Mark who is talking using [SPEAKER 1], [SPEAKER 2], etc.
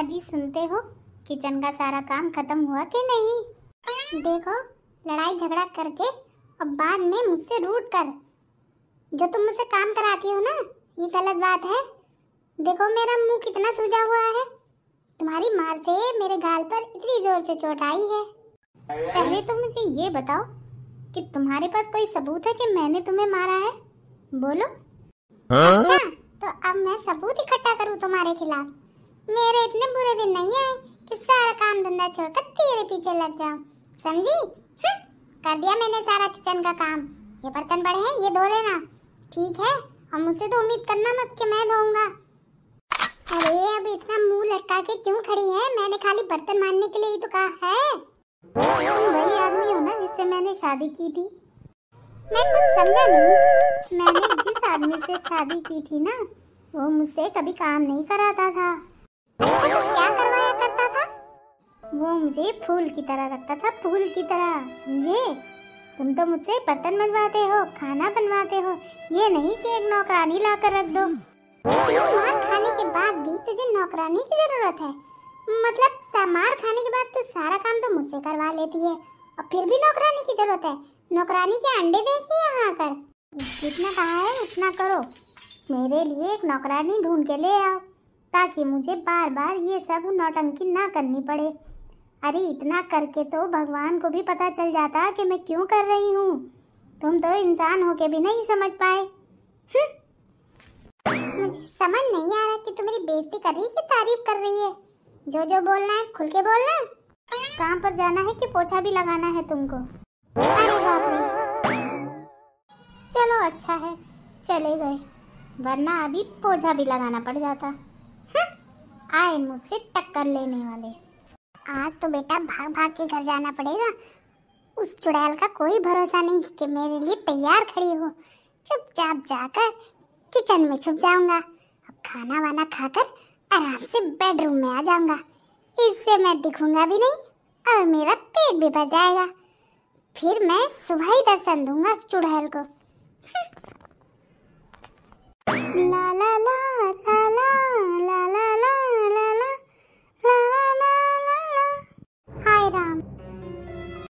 [SPEAKER 1] अजी सुनते हो किचन का सारा काम खत्म हुआ कि नहीं देखो लड़ाई झगड़ा करके और बाद में मुझसे रूट कर जो तुम मुझसे काम कराती हो ना ये गलत बात है देखो मेरा मुंह कितना सूजा हुआ है तुम्हारी मार से मेरे गाल पर इतनी जोर से चोट आई है पहले तो मुझे ये बताओ कि तुम्हारे पास कोई सबूत है कि मैंने तुम्हें मारा है बोलो हाँ? अच्छा तो अब मैं सबूत इकट्ठा करूँ तुम्हारे खिलाफ मेरे इतने बुरे दिन नहीं आए कि सारा काम धंधा छोड़कर तेरे पीछे लग जाऊं समझी हम्म, कर दिया मैंने सारा किचन का काम ये बर्तन बड़े हैं ये धो लेना ठीक है और मुझसे तो उम्मीद करना मत कि मैं धोऊंगा अरे अब इतना मुंह लटका के क्यों खड़ी है मैंने खाली बर्तन मानने के लिए ही तो कहा है वही आदमी हो ना जिससे मैंने शादी की थी मैं कुछ समझा नहीं मैंने जिस आदमी से शादी की थी ना वो मुझसे कभी काम नहीं कराता था अच्छा, क्या करवाया वो मुझे फूल की तरह रखता था फूल की तरह समझे तुम तो मुझसे बर्तन बनवाते हो खाना बनवाते हो ये नहीं कि एक नौकरानी ला कर रख दो मार खाने के बाद भी तुझे नौकरानी की जरूरत है मतलब मार खाने के बाद तू तो सारा काम तो मुझसे करवा लेती है और फिर भी नौकरानी की जरूरत है नौकरानी के अंडे देखिए यहाँ कर जितना कहा है उतना करो मेरे लिए एक नौकरानी ढूंढ के ले आओ ताकि मुझे बार बार ये सब नौटंकी ना करनी पड़े अरे इतना करके तो भगवान को भी पता चल जाता कि मैं क्यों कर रही हूँ तुम तो इंसान होके भी नहीं समझ पाए हम्म। मुझे समझ नहीं आ रहा कि तुम मेरी बेइज्जती कर रही है कि तारीफ कर रही है जो जो बोलना है खुल के बोलना काम पर जाना है कि पोछा भी लगाना है तुमको अरे बाप रे चलो अच्छा है चले गए वरना अभी पोछा भी लगाना पड़ जाता आए मुझसे टक्कर लेने वाले आज तो बेटा भाग भाग के घर जाना पड़ेगा उस चुड़ैल का कोई भरोसा नहीं कि मेरे लिए तैयार खड़ी हो चुपचाप जाकर किचन में छुप जाऊंगा अब खाना वाना खाकर आराम से बेडरूम में आ जाऊंगा इससे मैं दिखूंगा भी नहीं और मेरा पेट भी भर जाएगा फिर मैं सुबह ही दर्शन दूंगा उस चुड़ैल को